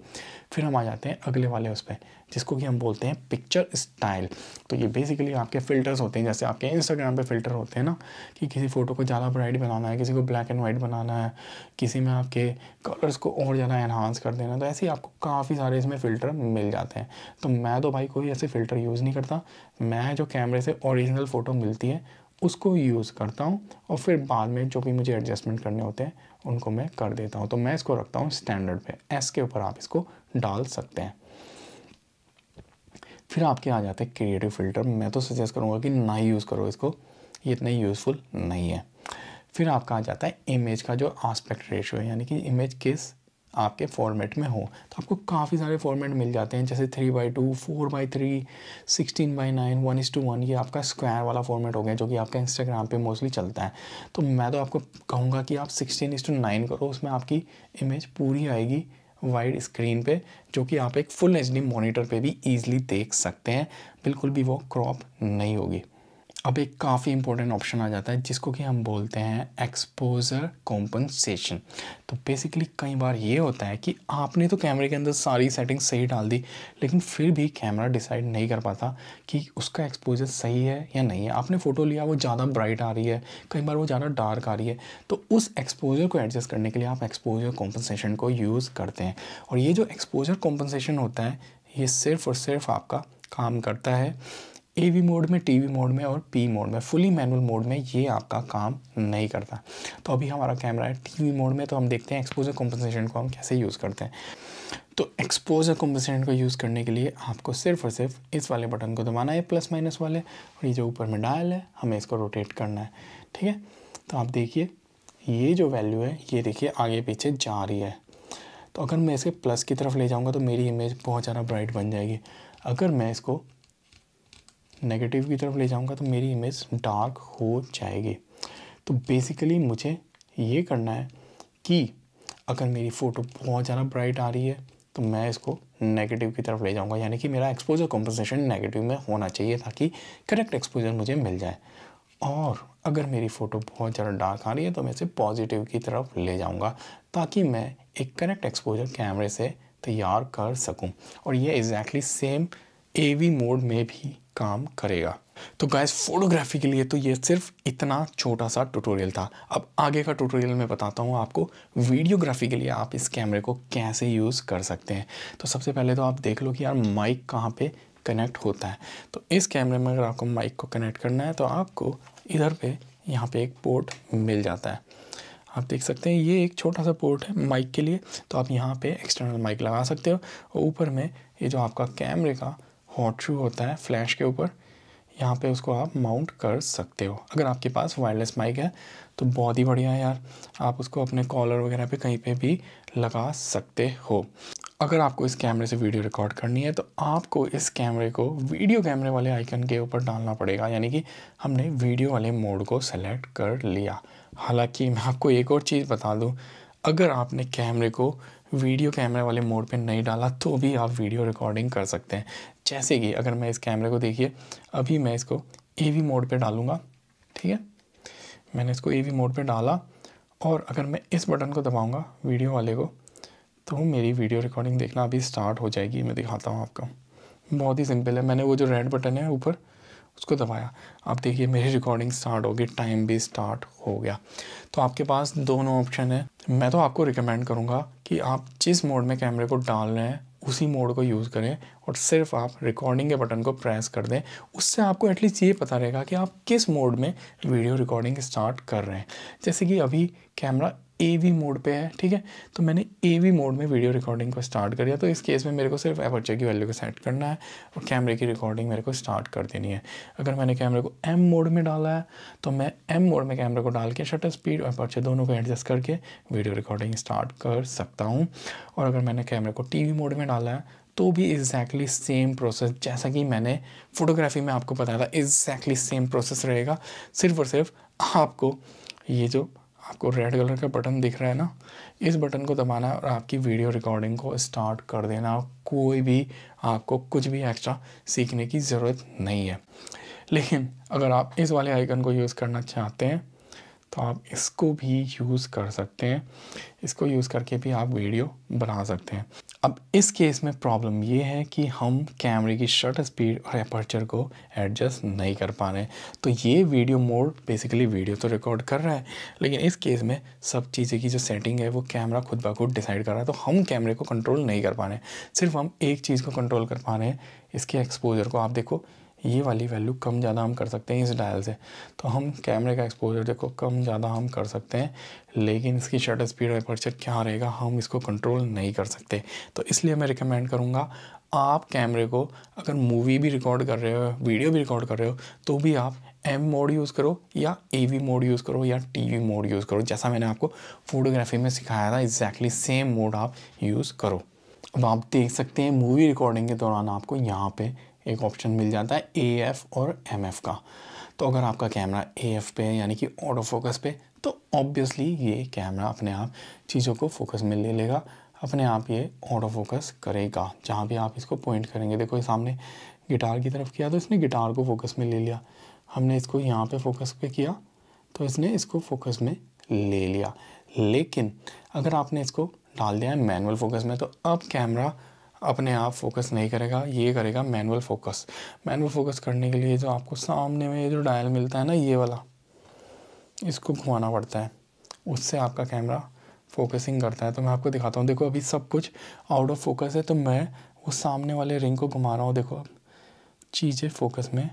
फिर हम आ जाते हैं अगले वाले उस पर जिसको कि हम बोलते हैं पिक्चर स्टाइल तो ये बेसिकली आपके फ़िल्टर्स होते हैं जैसे आपके इंस्टाग्राम पे फ़िल्टर होते हैं ना कि किसी फ़ोटो को ज़्यादा ब्राइट बनाना है किसी को ब्लैक एंड वाइट बनाना है किसी में आपके कलर्स को और ज़्यादा एनहांस कर देना तो ऐसे आपको काफ़ी सारे इसमें फ़िल्टर मिल जाते हैं तो मैं तो भाई कोई ऐसे फ़िल्टर यूज़ नहीं करता मैं जो कैमरे से ओरिजिनल फ़ोटो मिलती है उसको यूज़ करता हूँ और फिर बाद में जो भी मुझे एडजस्टमेंट करने होते हैं उनको मैं कर देता हूँ तो मैं इसको रखता हूँ स्टैंडर्ड पे एस के ऊपर आप इसको डाल सकते हैं फिर आपके आ जाते हैं क्रिएटिव फिल्टर मैं तो सजेस्ट करूँगा कि ना ही यूज़ करो इसको ये इतना यूज़फुल नहीं है फिर आपका आ जाता है इमेज का जो आस्पेक्ट रेशियो है यानी कि इमेज किस आपके फॉर्मेट में हो तो आपको काफ़ी सारे फॉर्मेट मिल जाते हैं जैसे three by two four by three sixteen by nine one is to one ये आपका स्क्वायर वाला फॉर्मेट हो गया जो कि आपका इंस्टाग्राम पे मोस्टली चलता है तो मैं तो आपको कहूँगा कि आप सिक्सटीन इज़ टू नाइन करो उसमें आपकी इमेज पूरी आएगी वाइड स्क्रीन पे जो कि आप एक फुल एच डी मोनीटर पर भी ईजिली देख सकते हैं बिल्कुल भी वो क्रॉप नहीं होगी अब एक काफ़ी इंपॉर्टेंट ऑप्शन आ जाता है जिसको कि हम बोलते हैं एक्सपोजर कॉम्पनसेशन तो बेसिकली कई बार ये होता है कि आपने तो कैमरे के अंदर सारी सेटिंग सही डाल दी लेकिन फिर भी कैमरा डिसाइड नहीं कर पाता कि उसका एक्सपोजर सही है या नहीं है आपने फ़ोटो लिया वो ज़्यादा ब्राइट आ रही है कई बार वो ज़्यादा डार्क आ रही है तो उस एक्सपोजर को एडजस्ट करने के लिए आप एक्सपोजर कॉम्पनसेशन को यूज़ करते हैं और ये जो एक्सपोजर कॉम्पनसेशन होता है ये सिर्फ़ और सिर्फ आपका काम करता है ए वी मोड में टी वी मोड में और पी मोड में फुली मैनुअल मोड में ये आपका काम नहीं करता तो अभी हमारा कैमरा है टी वी मोड में तो हम देखते हैं एक्सपोजर कॉम्पनसेशन को हम कैसे यूज़ करते हैं तो एक्सपोजर कॉम्पनसेशन को यूज़ करने के लिए आपको सिर्फ और सिर्फ इस वाले बटन को दबाना है प्लस माइनस वाले और ये जो ऊपर में डायल है हमें इसको रोटेट करना है ठीक है तो आप देखिए ये जो वैल्यू है ये देखिए आगे पीछे जा रही है तो अगर मैं इसे प्लस की तरफ ले जाऊँगा तो मेरी इमेज बहुत ज़्यादा ब्राइट बन जाएगी अगर मैं इसको नेगेटिव की तरफ ले जाऊँगा तो मेरी इमेज डार्क हो जाएगी तो बेसिकली मुझे ये करना है कि अगर मेरी फ़ोटो बहुत ज़्यादा ब्राइट आ रही है तो मैं इसको नेगेटिव की तरफ ले जाऊंगा यानी कि मेरा एक्सपोजर कॉम्पनसेशन नेगेटिव में होना चाहिए ताकि करेक्ट एक्सपोजर मुझे मिल जाए और अगर मेरी फ़ोटो बहुत ज़्यादा डार्क आ रही है तो मैं इसे पॉजिटिव की तरफ ले जाऊँगा ताकि मैं एक करेक्ट एक्सपोजर कैमरे से तैयार कर सकूँ और ये एग्जैक्टली सेम ए मोड में भी काम करेगा तो गैस फोटोग्राफी के लिए तो ये सिर्फ इतना छोटा सा ट्यूटोरियल था अब आगे का ट्यूटोरियल मैं बताता हूँ आपको वीडियोग्राफी के लिए आप इस कैमरे को कैसे यूज़ कर सकते हैं तो सबसे पहले तो आप देख लो कि यार माइक कहाँ पे कनेक्ट होता है तो इस कैमरे में अगर आपको माइक को कनेक्ट करना है तो आपको इधर पर यहाँ पर एक पोर्ट मिल जाता है आप देख सकते हैं ये एक छोटा सा पोर्ट है माइक के लिए तो आप यहाँ पे एक्सटर्नल माइक लगा सकते हो और ऊपर में ये जो आपका कैमरे का हॉट शू होता है फ्लैश के ऊपर यहाँ पे उसको आप माउंट कर सकते हो अगर आपके पास वायरलेस माइक है तो बहुत ही बढ़िया है यार आप उसको अपने कॉलर वगैरह पे कहीं पे भी लगा सकते हो अगर आपको इस कैमरे से वीडियो रिकॉर्ड करनी है तो आपको इस कैमरे को वीडियो कैमरे वाले आइकन के ऊपर डालना पड़ेगा यानी कि हमने वीडियो वाले मोड को सेलेक्ट कर लिया हालांकि मैं आपको एक और चीज़ बता दूँ अगर आपने कैमरे को वीडियो कैमरे वाले मोड पे नहीं डाला तो भी आप वीडियो रिकॉर्डिंग कर सकते हैं जैसे कि अगर मैं इस कैमरे को देखिए अभी मैं इसको ए वी मोड पर डालूँगा ठीक है मैंने इसको ए वी मोड पर डाला और अगर मैं इस बटन को दबाऊँगा वीडियो वाले को तो मेरी वीडियो रिकॉर्डिंग देखना अभी स्टार्ट हो जाएगी मैं दिखाता हूँ आपको बहुत ही सिंपल है मैंने वो जो रेड बटन है ऊपर उसको दबाया आप देखिए मेरी रिकॉर्डिंग स्टार्ट होगी टाइम भी स्टार्ट हो गया तो आपके पास दोनों ऑप्शन है मैं तो आपको रिकमेंड करूँगा कि आप जिस मोड में कैमरे को डाल रहे हैं उसी मोड को यूज़ करें और सिर्फ आप रिकॉर्डिंग के बटन को प्रेस कर दें उससे आपको एटलीस्ट ये पता रहेगा कि आप किस मोड में वीडियो रिकॉर्डिंग स्टार्ट कर रहे हैं जैसे कि अभी कैमरा ए वी मोड पे है ठीक है तो मैंने ए वी मोड में वीडियो रिकॉर्डिंग को स्टार्ट कर दिया तो इस केस में मेरे को सिर्फ एपर्चर की वैल्यू को सेट करना है और कैमरे की रिकॉर्डिंग मेरे को स्टार्ट कर देनी है अगर मैंने कैमरे को एम मोड में डाला है तो मैं एम मोड में कैमरे को डाल के शटर स्पीड और एपर्चर दोनों को एडजस्ट करके वीडियो रिकॉर्डिंग स्टार्ट कर सकता हूँ और अगर मैंने कैमरे को टी वी मोड में डाला है तो भी एग्जैक्टली सेम प्रोसेस जैसा कि मैंने फोटोग्राफी में आपको बताया था एग्जैक्टली सेम प्रोसेस रहेगा सिर्फ और सिर्फ आपको ये जो आपको रेड कलर का बटन दिख रहा है ना इस बटन को दबाना और आपकी वीडियो रिकॉर्डिंग को स्टार्ट कर देना कोई भी आपको कुछ भी एक्स्ट्रा सीखने की ज़रूरत नहीं है लेकिन अगर आप इस वाले आइकन को यूज़ करना चाहते हैं तो आप इसको भी यूज़ कर सकते हैं इसको यूज़ करके भी आप वीडियो बना सकते हैं अब इस केस में प्रॉब्लम ये है कि हम कैमरे की शटर स्पीड और एपर्चर को एडजस्ट नहीं कर पा रहे तो ये वीडियो मोड बेसिकली वीडियो तो रिकॉर्ड कर रहा है लेकिन इस केस में सब चीज़ें की जो सेटिंग है वो कैमरा खुद ब खुद डिसाइड कर रहा है तो हम कैमरे को कंट्रोल नहीं कर पा रहे सिर्फ हम एक चीज़ को कंट्रोल कर पा रहे हैं इसके एक्सपोजर को आप देखो ये वाली वैल्यू कम ज़्यादा हम कर सकते हैं इस डायल से तो हम कैमरे का एक्सपोजर देखो कम ज़्यादा हम कर सकते हैं लेकिन इसकी शटर स्पीड और परचर क्या रहेगा हम इसको कंट्रोल नहीं कर सकते तो इसलिए मैं रिकमेंड करूँगा आप कैमरे को अगर मूवी भी रिकॉर्ड कर रहे हो वीडियो भी रिकॉर्ड कर रहे हो तो भी आप एम मोड यूज़ करो या ए वी मोड यूज़ करो या टी वी मोड यूज़ करो जैसा मैंने आपको फोटोग्राफी में सिखाया था एग्जैक्टली सेम मोड आप यूज़ करो अब आप देख सकते हैं मूवी रिकॉर्डिंग के दौरान आपको यहाँ पे एक ऑप्शन मिल जाता है ए एफ़ और एम एफ़ का तो अगर आपका कैमरा ए एफ़ पे यानी कि ऑटो फोकस पे तो ऑब्वियसली ये कैमरा अपने आप चीज़ों को फोकस में ले लेगा अपने आप ये ऑटो फोकस करेगा जहाँ भी आप इसको पॉइंट करेंगे देखो ये सामने गिटार की तरफ किया तो इसने गिटार को फोकस में ले लिया हमने इसको यहाँ पे फोकस पे किया तो इसने इसको फोकस में ले लिया लेकिन अगर आपने इसको डाल दिया है मैनुअल फोकस में तो अब कैमरा अपने आप फोकस नहीं करेगा ये करेगा मैनुअल फोकस मैनुअल फोकस करने के लिए जो आपको सामने में ये जो डायल मिलता है ना ये वाला इसको घुमाना पड़ता है उससे आपका कैमरा फोकसिंग करता है तो मैं आपको दिखाता हूँ देखो अभी सब कुछ आउट ऑफ फोकस है तो मैं वो सामने वाले रिंग को घुमा रहा हूँ देखो अब चीज़ें फोकस में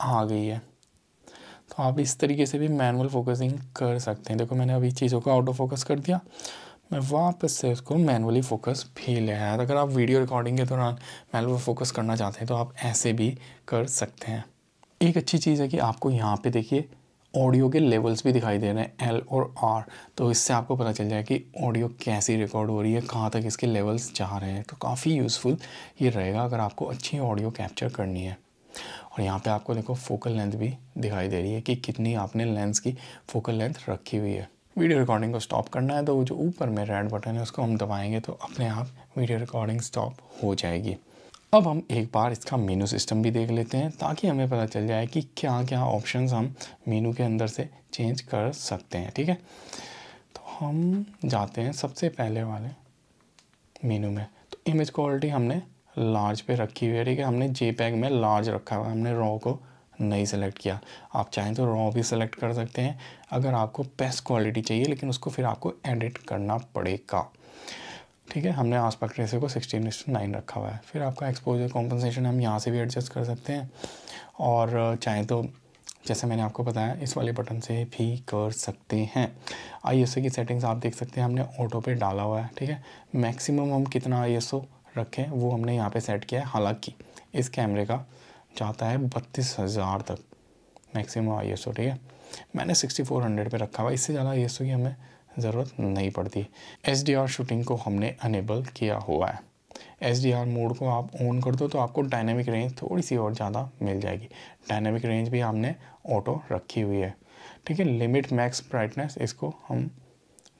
आ गई है तो आप इस तरीके से भी मैनुअल फोकसिंग कर सकते हैं देखो मैंने अभी चीज़ों को आउट ऑफ फोकस कर दिया मैं वापस से उसको मैनुअली फोकस भी ले आया अगर आप वीडियो रिकॉर्डिंग के दौरान मैनुअल फोकस करना चाहते हैं तो आप ऐसे भी कर सकते हैं एक अच्छी चीज़ है कि आपको यहाँ पे देखिए ऑडियो के लेवल्स भी दिखाई दे रहे हैं एल और आर तो इससे आपको पता चल जाए कि ऑडियो कैसी रिकॉर्ड हो रही है कहाँ तक इसके लेवल्स जा रहे हैं तो काफ़ी यूज़फुल ये रहेगा अगर आपको अच्छी ऑडियो कैप्चर करनी है और यहाँ पे आपको देखो फोकल लेंथ भी दिखाई दे रही है कि कितनी आपने लेंस की फोकल लेंथ रखी हुई है वीडियो रिकॉर्डिंग को स्टॉप करना है तो वो जो ऊपर में रेड बटन है उसको हम दबाएंगे तो अपने आप वीडियो रिकॉर्डिंग स्टॉप हो जाएगी अब हम एक बार इसका मेनू सिस्टम भी देख लेते हैं ताकि हमें पता चल जाए कि क्या क्या ऑप्शंस हम मेनू के अंदर से चेंज कर सकते हैं ठीक है तो हम जाते हैं सबसे पहले वाले मेनू में तो इमेज क्वालिटी हमने लार्ज पे रखी हुई है ठीक है हमने जे में लार्ज रखा हुआ है हमने रॉ को नहीं सेलेक्ट किया आप चाहें तो रॉ भी सेलेक्ट कर सकते हैं अगर आपको बेस्ट क्वालिटी चाहिए लेकिन उसको फिर आपको एडिट करना पड़ेगा ठीक है हमने आस्पेक्ट रेसे को सिक्सटीन इंस नाइन रखा हुआ है फिर आपका एक्सपोजर कॉम्पनसेशन हम यहाँ से भी एडजस्ट कर सकते हैं और चाहें तो जैसे मैंने आपको बताया इस वाले बटन से भी कर सकते हैं आई की सेटिंग्स आप देख सकते हैं हमने ऑटो पे डाला हुआ है ठीक है मैक्सिमम हम कितना आई रखें वो हमने यहाँ पे सेट किया है हालांकि इस कैमरे का चाहता है बत्तीस हज़ार तक मैक्सिमम आई एस ठीक है मैंने सिक्सटी फोर हंड्रेड पर रखा हुआ इससे ज़्यादा आई एस की हमें ज़रूरत नहीं पड़ती एस डी आर शूटिंग को हमने अनेबल किया हुआ है एस डी आर मोड को आप ऑन कर दो तो आपको डायनेमिक रेंज थोड़ी सी और ज़्यादा मिल जाएगी डायनेमिक रेंज भी हमने ऑटो रखी हुई है ठीक है लिमिट मैक्स ब्राइटनेस इसको हम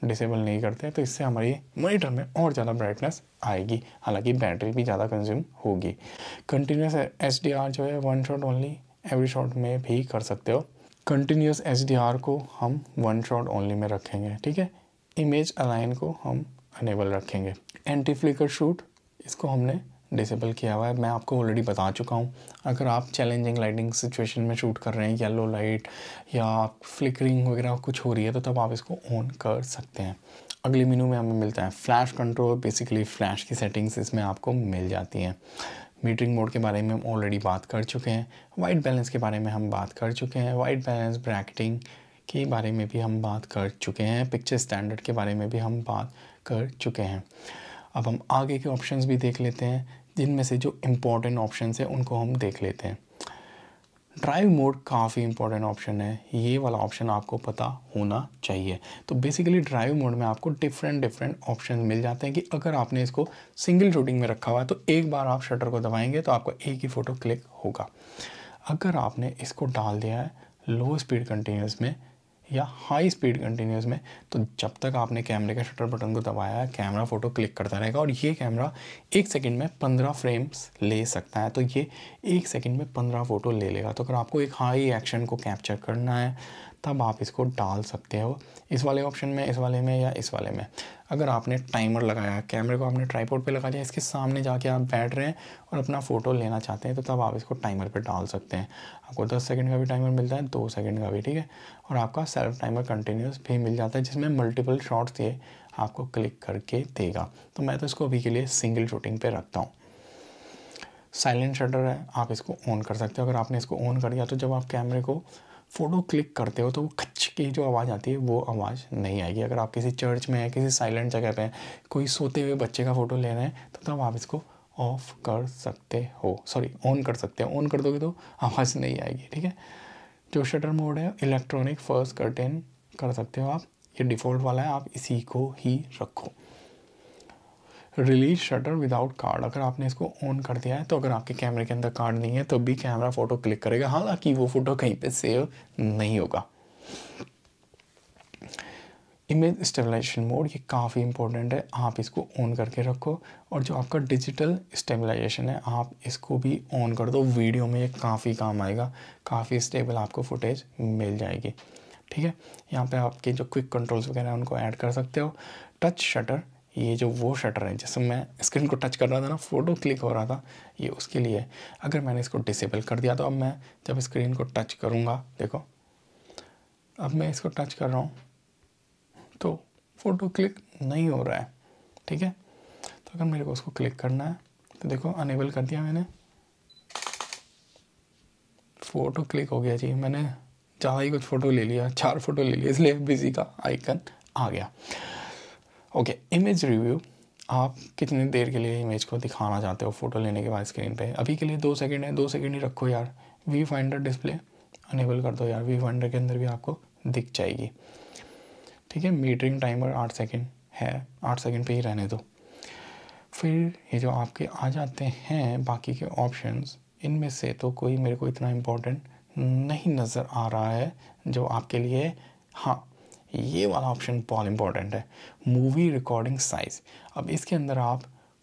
डिसेबल नहीं करते तो इससे हमारी मॉनिटर में और ज़्यादा ब्राइटनेस आएगी हालांकि बैटरी भी ज़्यादा कंज्यूम होगी कंटिन्यूस एच जो है one shot only every shot में भी कर सकते हो कंटिन्यूस एच को हम वन शॉट ओनली में रखेंगे ठीक है इमेज अलाइन को हम अनेबल रखेंगे एंटी फ्लिकर शूट इसको हमने डिसेबल किया हुआ है मैं आपको ऑलरेडी बता चुका हूँ अगर आप चैलेंजिंग लाइटिंग सिचुएशन में शूट कर रहे हैं येलो लाइट या फ्लिकरिंग वगैरह कुछ हो रही है तो तब आप इसको ऑन कर सकते हैं अगले मेनू में हमें मिलता है फ्लैश कंट्रोल बेसिकली फ्लैश की सेटिंग्स इसमें आपको मिल जाती हैं मीटरिंग मोड के बारे में हम ऑलरेडी बात कर चुके हैं वाइट बैलेंस के बारे में हम बात कर चुके हैं वाइट बैलेंस ब्रैकेटिंग के बारे में भी हम बात कर चुके हैं पिक्चर स्टैंडर्ड के बारे में भी हम बात कर चुके हैं अब हम आगे के ऑप्शंस भी देख लेते हैं जिनमें से जो इम्पोर्टेंट ऑप्शन है उनको हम देख लेते हैं ड्राइव मोड काफ़ी इंपॉर्टेंट ऑप्शन है ये वाला ऑप्शन आपको पता होना चाहिए तो बेसिकली ड्राइव मोड में आपको डिफरेंट डिफरेंट ऑप्शन मिल जाते हैं कि अगर आपने इसको सिंगल शूटिंग में रखा हुआ है तो एक बार आप शटर को दबाएंगे तो आपको एक ही फ़ोटो क्लिक होगा अगर आपने इसको डाल दिया है लो स्पीड कंटेनर्स में या हाई स्पीड कंटिन्यूस में तो जब तक आपने कैमरे के शटर बटन को दबाया है कैमरा फ़ोटो क्लिक करता रहेगा और ये कैमरा एक सेकंड में पंद्रह फ्रेम्स ले सकता है तो ये एक सेकंड में पंद्रह फ़ोटो ले लेगा तो अगर आपको एक हाई एक्शन को कैप्चर करना है तब आप इसको डाल सकते हो इस वाले ऑप्शन में इस वाले में या इस वाले में अगर आपने टाइमर लगाया कैमरे को आपने ट्राईपोर्ट पे लगा लिया इसके सामने जाके आप बैठ रहे हैं और अपना फ़ोटो लेना चाहते हैं तो तब आप इसको टाइमर पर डाल सकते हैं आपको दस सेकेंड का भी टाइमर मिलता है दो सेकेंड का भी ठीक है और आपका सेल्फ टाइमर कंटिन्यूस भी मिल जाता है जिसमें मल्टीपल शॉट्स ये आपको क्लिक करके देगा तो मैं तो इसको अभी के लिए सिंगल शूटिंग पर रखता हूँ साइलेंट शटर है आप इसको ऑन कर सकते हो अगर आपने इसको ऑन कर दिया तो जब आप कैमरे को फ़ोटो क्लिक करते हो तो वो खच की जो आवाज़ आती है वो आवाज़ नहीं आएगी अगर आप किसी चर्च में हैं किसी साइलेंट जगह पे हैं कोई सोते हुए बच्चे का फ़ोटो ले रहे हैं तो तब तो आप इसको ऑफ कर सकते हो सॉरी ऑन कर सकते हो ऑन कर दोगे तो आवाज़ नहीं आएगी ठीक है जो शटर मोड है इलेक्ट्रॉनिक फर्स्ट कर्टेन कर सकते हो आप ये डिफ़ॉल्ट वाला है आप इसी को ही रखो रिलीज शटर विदाउट कार्ड अगर आपने इसको ऑन कर दिया है तो अगर आपके कैमरे के अंदर कार्ड नहीं है तो भी कैमरा फ़ोटो क्लिक करेगा हालांकि वो फ़ोटो कहीं पे सेव नहीं होगा इमेज स्टेबलाइजेशन मोड ये काफ़ी इंपॉर्टेंट है आप इसको ऑन करके रखो और जो आपका डिजिटल स्टेबलाइजेशन है आप इसको भी ऑन कर दो वीडियो में ये काफ़ी काम आएगा काफ़ी स्टेबल आपको फुटेज मिल जाएगी ठीक है यहाँ पे आपके जो क्विक कंट्रोल्स वगैरह उनको ऐड कर सकते हो टच शटर ये जो वो शटर है जैसे मैं स्क्रीन को टच कर रहा था ना फ़ोटो क्लिक हो रहा था ये उसके लिए अगर मैंने इसको डिसेबल कर दिया तो अब मैं जब स्क्रीन को टच करूँगा देखो अब मैं इसको टच कर रहा हूँ तो फ़ोटो क्लिक नहीं हो रहा है ठीक है तो अगर मेरे को उसको क्लिक करना है तो देखो अनेबल कर दिया मैंने फ़ोटो क्लिक हो गया जी मैंने ज़्यादा ही कुछ फ़ोटो ले लिया चार फ़ोटो ले लिया इसलिए बिजी का आइकन आ गया ओके इमेज रिव्यू आप कितनी देर के लिए इमेज को दिखाना चाहते हो फ़ोटो लेने के बाद स्क्रीन पे अभी के लिए दो सेकंड है दो सेकंड ही रखो यार वी फाइंडर डिस्प्ले अनेबल कर दो यार वी फाइंडर के अंदर भी आपको दिख जाएगी ठीक है मीटरिंग टाइमर आठ सेकेंड है आठ सेकेंड पर ही रहने दो फिर ये जो आपके आ जाते हैं बाकी के ऑप्शन इनमें से तो कोई मेरे को इतना इम्पोर्टेंट नहीं नज़र आ रहा है जो आपके लिए हाँ ये वाला ऑप्शन बहुत इंपॉर्टेंट है मूवी रिकॉर्डिंग साइज़ अब इसके अंदर आप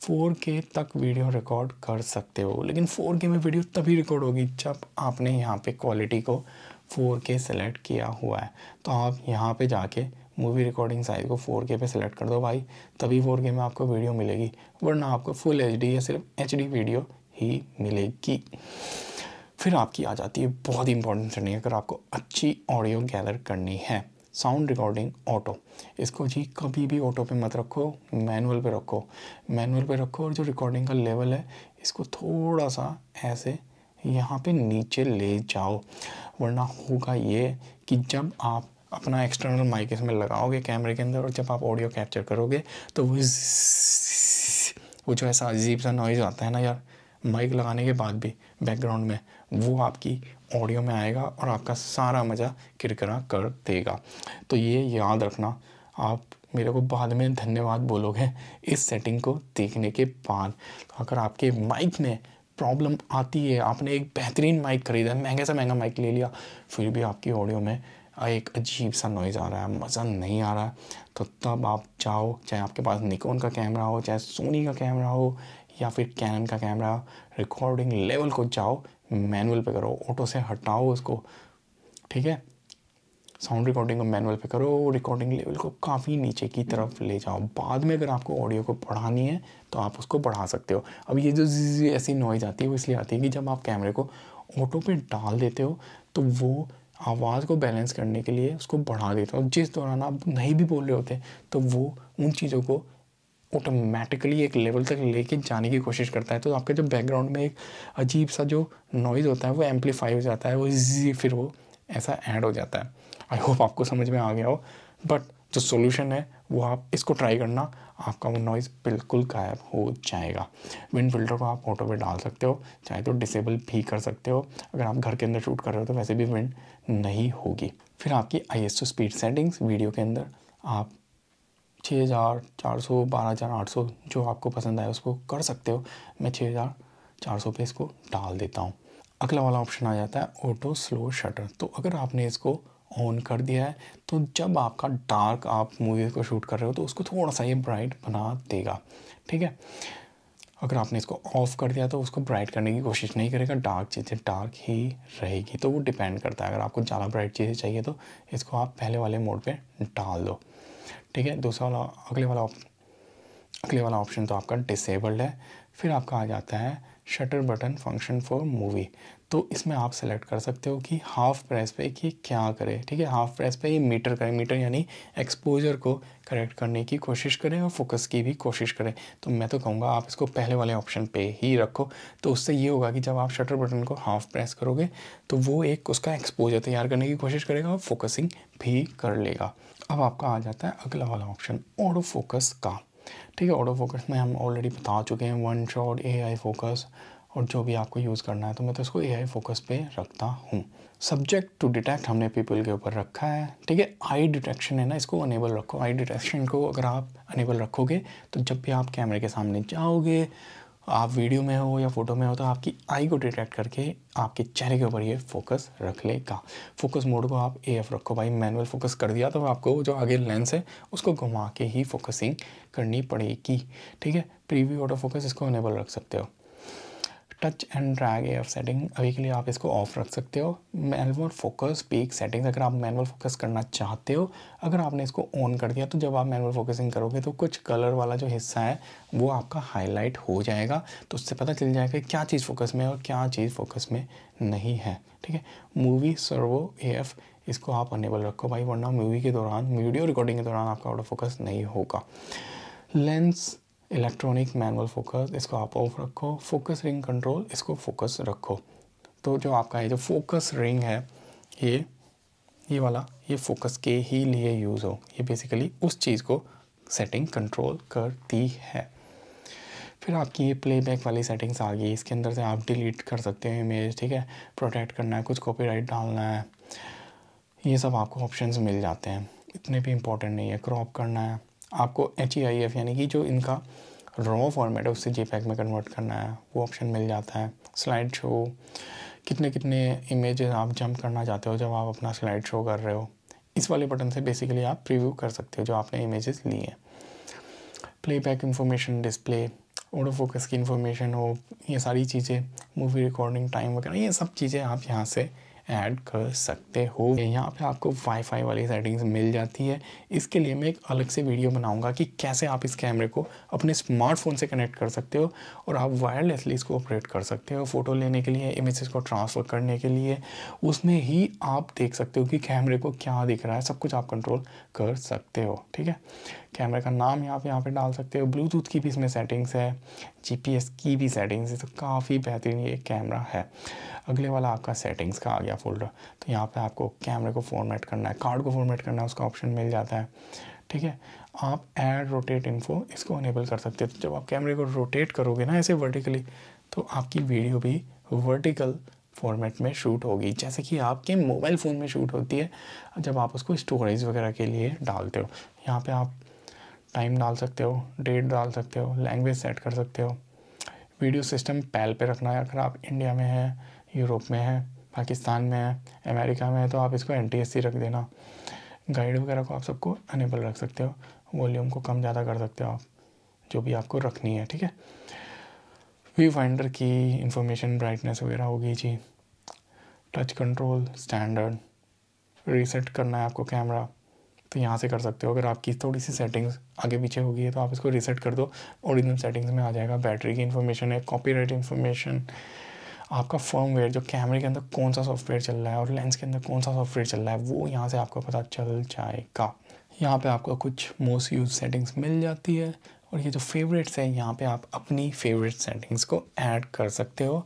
4K तक वीडियो रिकॉर्ड कर सकते हो लेकिन 4K में वीडियो तभी रिकॉर्ड होगी जब आपने यहाँ पे क्वालिटी को 4K सेलेक्ट किया हुआ है तो आप यहाँ पे जाके मूवी रिकॉर्डिंग साइज़ को 4K पे सेलेक्ट कर दो भाई तभी 4K में आपको वीडियो मिलेगी वरना आपको फुल एच या सिर्फ एच वीडियो ही मिलेगी फिर आपकी आ जाती है बहुत ही इंपॉर्टेंट ट्रेनिंग अगर आपको अच्छी ऑडियो गैदर करनी है साउंड रिकॉर्डिंग ऑटो इसको जी कभी भी ऑटो पे मत रखो मैनुअल पे रखो मैनुअल पे रखो और जो रिकॉर्डिंग का लेवल है इसको थोड़ा सा ऐसे यहाँ पे नीचे ले जाओ वरना होगा ये कि जब आप अपना एक्सटर्नल माइक इसमें लगाओगे कैमरे के अंदर और जब आप ऑडियो कैप्चर करोगे तो वो वो जो ऐसा अजीब सा नॉइज़ आता है ना यार माइक लगाने के बाद भी बैकग्राउंड में वो आपकी ऑडियो में आएगा और आपका सारा मज़ा किरकिरा कर देगा तो ये याद रखना आप मेरे को बाद में धन्यवाद बोलोगे इस सेटिंग को देखने के बाद अगर आपके माइक में प्रॉब्लम आती है आपने एक बेहतरीन माइक खरीदा महंगे से महंगा माइक ले लिया फिर भी आपकी ऑडियो में एक अजीब सा नॉइज़ आ रहा है मज़ा नहीं आ रहा है तो तब आप जाओ चाहे आपके पास निकोन का कैमरा हो चाहे सोनी का कैमरा हो या फिर कैनन का कैमरा रिकॉर्डिंग लेवल को जाओ मैनुअल पे करो ऑटो से हटाओ उसको ठीक है साउंड रिकॉर्डिंग को मैनुअल पे करो रिकॉर्डिंग लेवल को काफ़ी नीचे की तरफ ले जाओ बाद में अगर आपको ऑडियो को बढ़ानी है तो आप उसको बढ़ा सकते हो अब ये जो ऐसी नॉइज़ आती है वो इसलिए आती है कि जब आप कैमरे को ऑटो पे डाल देते हो तो वो आवाज़ को बैलेंस करने के लिए उसको बढ़ा देते हो जिस दौरान आप नहीं भी बोल रहे होते तो वो उन चीज़ों को ऑटोमेटिकली एक लेवल तक लेके जाने की कोशिश करता है तो आपके जो बैकग्राउंड में एक अजीब सा जो नॉइज़ होता है वो एम्पलीफाई हो जाता है वो इजी फिर वो ऐसा ऐड हो जाता है आई होप आपको समझ में आ गया हो बट जो सोल्यूशन है वो आप इसको ट्राई करना आपका वो नॉइज़ बिल्कुल गायब हो जाएगा विंड फिल्टर को आप ऑटो पे डाल सकते हो चाहे तो डिसेबल भी कर सकते हो अगर आप घर के अंदर शूट कर रहे हो तो वैसे भी विंड नहीं होगी फिर आपकी आई स्पीड सेटिंग्स वीडियो के अंदर आप छः हज़ार चार सौ बारह हज़ार आठ सौ जो आपको पसंद आए उसको कर सकते हो मैं छः हज़ार चार सौ पे इसको डाल देता हूँ अगला वाला ऑप्शन आ जाता है ऑटो स्लो शटर तो अगर आपने इसको ऑन कर दिया है तो जब आपका डार्क आप मूवी को शूट कर रहे हो तो उसको थोड़ा सा ये ब्राइट बना देगा ठीक है अगर आपने इसको ऑफ़ कर दिया तो उसको ब्राइट करने की कोशिश नहीं करेगा डार्क चीज़ें डार्क ही रहेगी तो वो डिपेंड करता है अगर आपको ज़्यादा ब्राइट चीज़ें चाहिए तो इसको आप पहले वाले मोड पे डाल दो ठीक है दूसरा वाला अगले वाला अगले वाला ऑप्शन तो आपका डिसेबल्ड है फिर आपका आ जाता है shutter button function for movie तो इसमें आप सेलेक्ट कर सकते हो कि हाफ प्रेस पे कि क्या करे ठीक है हाफ प्रेस पे ये मीटर करें मीटर यानी एक्सपोजर को करेक्ट करने की कोशिश करें और फोकस की भी कोशिश करें तो मैं तो कहूँगा आप इसको पहले वाले ऑप्शन पे ही रखो तो उससे ये होगा कि जब आप शटर बटन को हाफ प्रेस करोगे तो वो एक उसका एक्सपोजर तैयार करने की कोशिश करेगा और फोकसिंग भी कर लेगा अब आपका आ जाता है अगला वाला ऑप्शन ऑटो फोकस का ठीक है ऑटो फोकस में हम ऑलरेडी बता चुके हैं one shot A I focus और जो भी आपको यूज़ करना है तो मैं तो इसको ए आई फोकस पे रखता हूँ सब्जेक्ट टू डिटेक्ट हमने पीपल के ऊपर रखा है ठीक है आई डिटेक्शन है ना इसको अनेबल रखो आई डिटेक्शन को अगर आप अनेबल रखोगे तो जब भी आप कैमरे के सामने जाओगे आप वीडियो में हो या फोटो में हो तो आपकी आई को डिटेक्ट करके आपके चेहरे के ऊपर ये फोकस रख लेगा फोकस मोड को आप ए एफ रखो भाई मैनुअल फोकस कर दिया तो आपको जो आगे लेंस है उसको घुमा के ही फोकसिंग करनी पड़ेगी ठीक है प्रीव्यू ऑटो फोकस इसको अनेबल रख सकते हो touch and drag air setting अभी के लिए आप इसको ऑफ रख सकते हो मैनुअल फोकस पीक सेटिंग्स अगर आप मैनुअल फोकस करना चाहते हो अगर आपने इसको ऑन कर दिया तो जब आप मैनुअल फोकसिंग करोगे तो कुछ कलर वाला जो हिस्सा है वो आपका हाईलाइट हो जाएगा तो उससे पता चल जाएगा क्या चीज़ फोकस में और क्या चीज़ फोकस में नहीं है ठीक है मूवी सर्वो ए इसको आप अनेबल रखो भाई वरना मूवी के दौरान वीडियो रिकॉर्डिंग के दौरान आपका आउट ऑफ फोकस नहीं होगा लेंस इलेक्ट्रॉनिक मैनुअल फोकस इसको आप ऑफ रखो फोकस रिंग कंट्रोल इसको फोकस रखो तो जो आपका ये जो फोकस रिंग है ये ये वाला ये फोकस के ही लिए यूज़ हो ये बेसिकली उस चीज़ को सेटिंग कंट्रोल करती है फिर आपकी ये प्लेबैक वाली सेटिंग्स आ गई इसके अंदर से आप डिलीट कर सकते हो इमेज ठीक है प्रोटेक्ट करना है कुछ कॉपीराइट डालना है ये सब आपको ऑप्शंस मिल जाते हैं इतने भी इम्पोर्टेंट नहीं है क्रॉप करना है आपको एच e यानी कि जो इनका रॉ फॉर्मेट है उससे जे में कन्वर्ट करना है वो ऑप्शन मिल जाता है स्लाइड शो कितने कितने इमेजेस आप जंप करना चाहते हो जब आप अपना स्लाइड शो कर रहे हो इस वाले बटन से बेसिकली आप प्रीव्यू कर सकते हो जो आपने इमेजेस ली हैं playback information display auto focus की इन्फॉर्मेशन हो ये सारी चीज़ें मूवी रिकॉर्डिंग टाइम वगैरह ये सब चीज़ें आप यहाँ से ऐड कर सकते हो यहाँ पे आपको वाईफाई वाली सेटिंग्स मिल जाती है इसके लिए मैं एक अलग से वीडियो बनाऊंगा कि कैसे आप इस कैमरे को अपने स्मार्टफोन से कनेक्ट कर सकते हो और आप वायरलेसली इसको ऑपरेट कर सकते हो फ़ोटो लेने के लिए इमेजेस को ट्रांसफ़र करने के लिए उसमें ही आप देख सकते हो कि कैमरे को क्या दिख रहा है सब कुछ आप कंट्रोल कर सकते हो ठीक है कैमरे का नाम यहाँ पे यहाँ पे डाल सकते हो ब्लूटूथ की भी इसमें सेटिंग्स है जीपीएस की भी सेटिंग्स है तो काफ़ी बेहतरीन ये कैमरा है अगले वाला आपका सेटिंग्स का आ गया फोल्डर तो यहाँ पे आपको कैमरे को फॉर्मेट करना है कार्ड को फॉर्मेट करना है उसका ऑप्शन मिल जाता है ठीक है आप एड रोटेट इन्फो इसको अनेबल कर सकते हो तो जब आप कैमरे को रोटेट करोगे ना ऐसे वर्टिकली तो आपकी वीडियो भी वर्टिकल फॉर्मेट में शूट होगी जैसे कि आपके मोबाइल फ़ोन में शूट होती है जब आप उसको स्टोरेज वगैरह के लिए डालते हो यहाँ पे आप टाइम डाल सकते हो डेट डाल सकते हो लैंग्वेज सेट कर सकते हो वीडियो सिस्टम पैल पे रखना है अगर आप इंडिया में हैं यूरोप में है पाकिस्तान में है अमेरिका में है तो आप इसको एन रख देना गाइड वगैरह को आप सबको अनेबल रख सकते हो वॉल्यूम को कम ज़्यादा कर सकते हो आप जो भी आपको रखनी है ठीक है व्यू फाइंडर की इंफॉर्मेशन ब्राइटनेस वगैरह होगी जी टच कंट्रोल स्टैंडर्ड रीसेट करना है आपको कैमरा तो यहाँ से कर सकते हो अगर आपकी थोड़ी सी सेटिंग्स आगे पीछे होगी है तो आप इसको रीसेट कर दो ओरिजिनल सेटिंग्स में आ जाएगा बैटरी की इन्फॉर्मेशन है राइट इन्फॉर्मेशन आपका फर्मवेयर जो कैमरे के अंदर कौन सा सॉफ्टवेयर चल रहा है और लेंस के अंदर कौन सा सॉफ्टवेयर चल रहा है वो यहाँ से आपको पता चल जाएगा यहाँ पे आपको कुछ मोस्ट यूज सेटिंग्स मिल जाती है और ये जो फेवरेट्स हैं यहाँ पे आप अपनी फेवरेट सेटिंग्स को ऐड कर सकते हो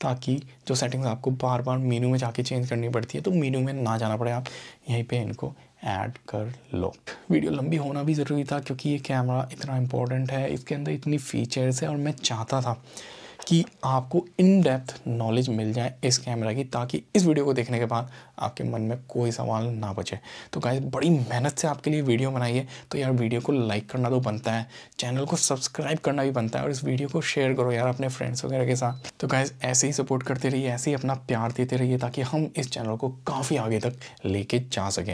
ताकि जो सेटिंग्स आपको बार बार मेनू में जाके चेंज करनी पड़ती है तो मेनू में ना जाना पड़े आप यहीं पे इनको ऐड कर लो वीडियो लंबी होना भी ज़रूरी था क्योंकि ये कैमरा इतना इंपॉर्टेंट है इसके अंदर इतनी फीचर्स है और मैं चाहता था कि आपको इन डेप्थ नॉलेज मिल जाए इस कैमरा की ताकि इस वीडियो को देखने के बाद आपके मन में कोई सवाल ना बचे तो गाइज बड़ी मेहनत से आपके लिए वीडियो बनाइए तो यार वीडियो को लाइक करना तो बनता है चैनल को सब्सक्राइब करना भी बनता है और इस वीडियो को शेयर करो यार अपने फ्रेंड्स वगैरह के साथ तो गाइज ऐसे ही सपोर्ट करते रहिए ऐसे ही अपना प्यार देते रहिए ताकि हम इस चैनल को काफ़ी आगे तक लेके जा सकें